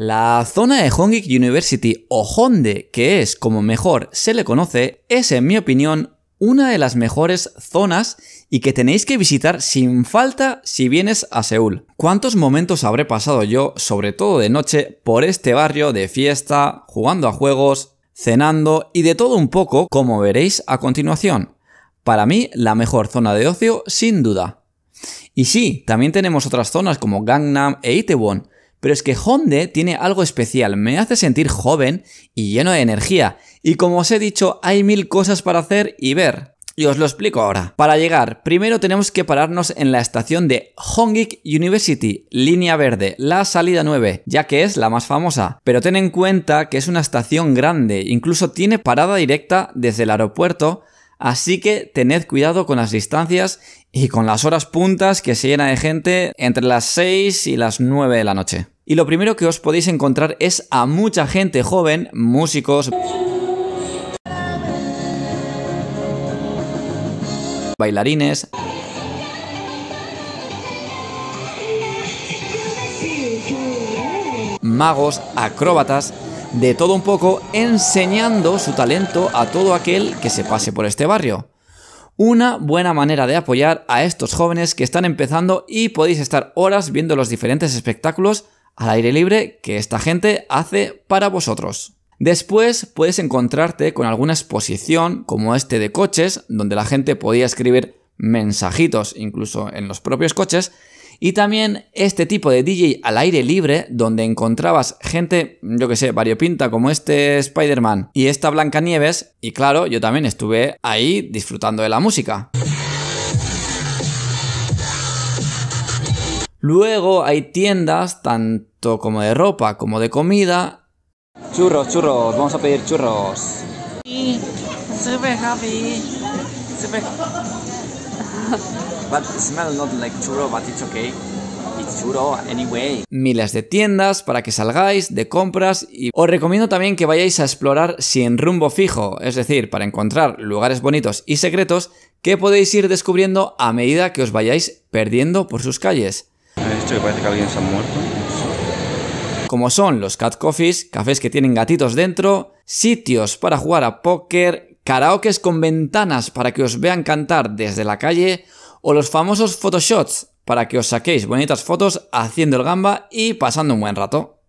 La zona de Hongik University o Honde, que es como mejor se le conoce, es en mi opinión una de las mejores zonas y que tenéis que visitar sin falta si vienes a Seúl. ¿Cuántos momentos habré pasado yo, sobre todo de noche, por este barrio de fiesta, jugando a juegos, cenando y de todo un poco, como veréis a continuación? Para mí, la mejor zona de ocio, sin duda. Y sí, también tenemos otras zonas como Gangnam e Itaewon, pero es que Honde tiene algo especial, me hace sentir joven y lleno de energía. Y como os he dicho, hay mil cosas para hacer y ver. Y os lo explico ahora. Para llegar, primero tenemos que pararnos en la estación de Hongik University, línea verde, la salida 9, ya que es la más famosa. Pero ten en cuenta que es una estación grande, incluso tiene parada directa desde el aeropuerto Así que tened cuidado con las distancias y con las horas puntas que se llena de gente entre las 6 y las 9 de la noche. Y lo primero que os podéis encontrar es a mucha gente joven, músicos, bailarines, magos, acróbatas, de todo un poco enseñando su talento a todo aquel que se pase por este barrio. Una buena manera de apoyar a estos jóvenes que están empezando y podéis estar horas viendo los diferentes espectáculos al aire libre que esta gente hace para vosotros. Después puedes encontrarte con alguna exposición como este de coches, donde la gente podía escribir mensajitos incluso en los propios coches y también este tipo de DJ al aire libre, donde encontrabas gente, yo que sé, variopinta como este Spider-Man y esta Blancanieves. Y claro, yo también estuve ahí disfrutando de la música. Luego hay tiendas, tanto como de ropa como de comida. Churros, churros, vamos a pedir churros. y super happy. Super churro, Miles de tiendas para que salgáis de compras y os recomiendo también que vayáis a explorar sin rumbo fijo, es decir, para encontrar lugares bonitos y secretos que podéis ir descubriendo a medida que os vayáis perdiendo por sus calles. que parece que alguien se ha muerto? Como son los cat coffees, cafés que tienen gatitos dentro, sitios para jugar a póker, karaokes con ventanas para que os vean cantar desde la calle o los famosos photoshots para que os saquéis bonitas fotos haciendo el gamba y pasando un buen rato.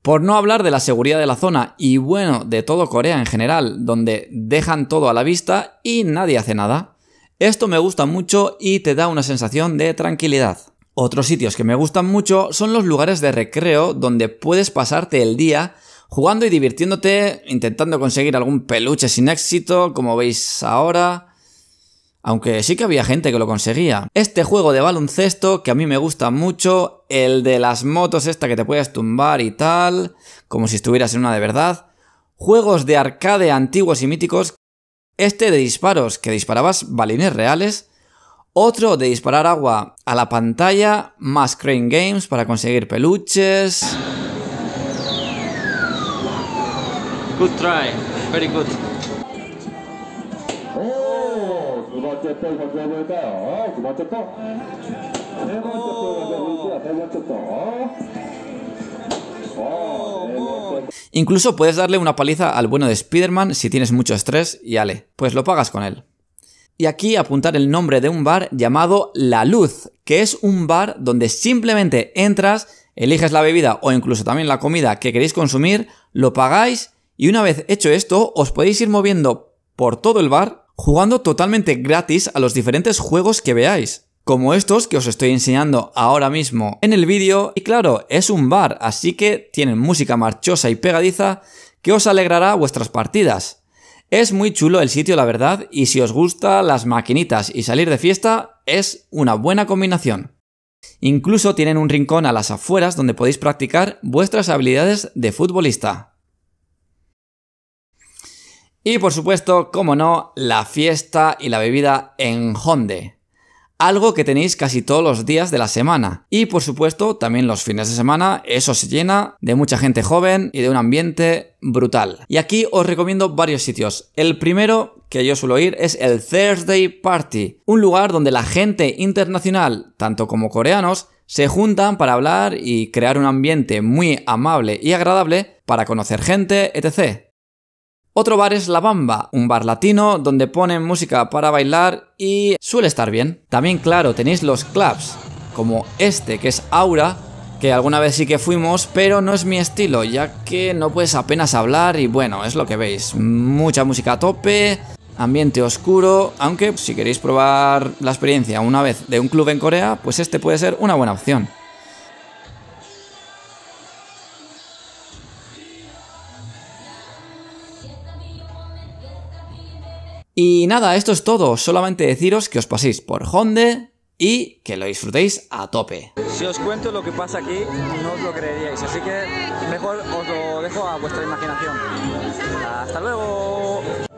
Por no hablar de la seguridad de la zona y bueno, de todo Corea en general, donde dejan todo a la vista y nadie hace nada. Esto me gusta mucho y te da una sensación de tranquilidad. Otros sitios que me gustan mucho son los lugares de recreo donde puedes pasarte el día jugando y divirtiéndote, intentando conseguir algún peluche sin éxito, como veis ahora, aunque sí que había gente que lo conseguía. Este juego de baloncesto que a mí me gusta mucho, el de las motos esta que te puedes tumbar y tal, como si estuvieras en una de verdad. Juegos de arcade antiguos y míticos. Este de disparos, que disparabas balines reales. Otro de disparar agua a la pantalla, más Crane Games para conseguir peluches. Good try, very good. Incluso puedes darle una paliza al bueno de Spider-Man si tienes mucho estrés y ale, pues lo pagas con él. Y aquí apuntar el nombre de un bar llamado La Luz, que es un bar donde simplemente entras, eliges la bebida o incluso también la comida que queréis consumir, lo pagáis y una vez hecho esto os podéis ir moviendo por todo el bar jugando totalmente gratis a los diferentes juegos que veáis, como estos que os estoy enseñando ahora mismo en el vídeo. Y claro, es un bar, así que tienen música marchosa y pegadiza que os alegrará vuestras partidas. Es muy chulo el sitio, la verdad, y si os gusta las maquinitas y salir de fiesta, es una buena combinación. Incluso tienen un rincón a las afueras donde podéis practicar vuestras habilidades de futbolista. Y por supuesto, como no, la fiesta y la bebida en Honde. Algo que tenéis casi todos los días de la semana. Y por supuesto, también los fines de semana, eso se llena de mucha gente joven y de un ambiente brutal. Y aquí os recomiendo varios sitios. El primero que yo suelo ir es el Thursday Party, un lugar donde la gente internacional, tanto como coreanos, se juntan para hablar y crear un ambiente muy amable y agradable para conocer gente, etc. Otro bar es La Bamba, un bar latino donde ponen música para bailar y suele estar bien. También, claro, tenéis los clubs, como este que es Aura, que alguna vez sí que fuimos, pero no es mi estilo, ya que no puedes apenas hablar y bueno, es lo que veis. Mucha música a tope, ambiente oscuro, aunque si queréis probar la experiencia una vez de un club en Corea, pues este puede ser una buena opción. Y nada, esto es todo. Solamente deciros que os paséis por Honde y que lo disfrutéis a tope. Si os cuento lo que pasa aquí, no os lo creeríais. Así que mejor os lo dejo a vuestra imaginación. Hasta luego.